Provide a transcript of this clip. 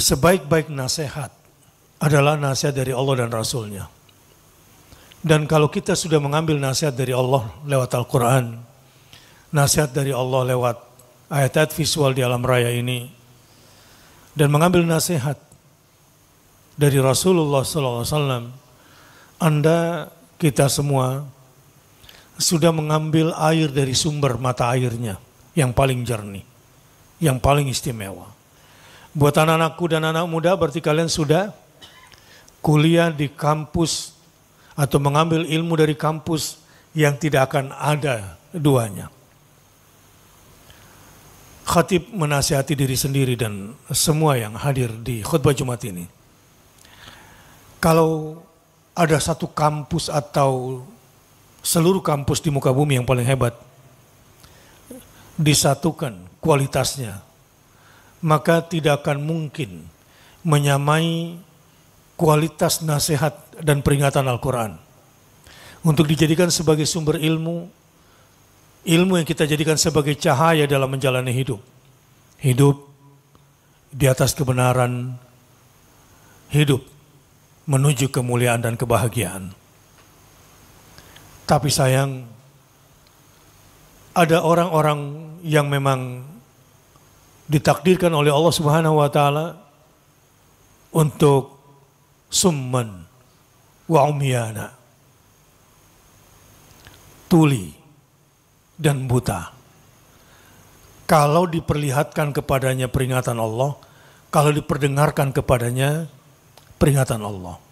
sebaik-baik nasihat adalah nasihat dari Allah dan Rasulnya. Dan kalau kita sudah mengambil nasihat dari Allah lewat Al-Quran, nasihat dari Allah lewat ayat-ayat visual di alam raya ini, dan mengambil nasihat dari Rasulullah SAW, Anda, kita semua, sudah mengambil air dari sumber mata airnya yang paling jernih, yang paling istimewa. Buat anak-anakku dan anak muda berarti kalian sudah kuliah di kampus atau mengambil ilmu dari kampus yang tidak akan ada duanya. Khatib menasihati diri sendiri dan semua yang hadir di khutbah Jumat ini. Kalau ada satu kampus atau seluruh kampus di muka bumi yang paling hebat disatukan kualitasnya maka tidak akan mungkin menyamai kualitas nasihat dan peringatan Al-Quran. Untuk dijadikan sebagai sumber ilmu, ilmu yang kita jadikan sebagai cahaya dalam menjalani hidup. Hidup di atas kebenaran, hidup menuju kemuliaan dan kebahagiaan. Tapi sayang, ada orang-orang yang memang ditakdirkan oleh Allah Subhanahu wa taala untuk summan wa umyana tuli dan buta kalau diperlihatkan kepadanya peringatan Allah kalau diperdengarkan kepadanya peringatan Allah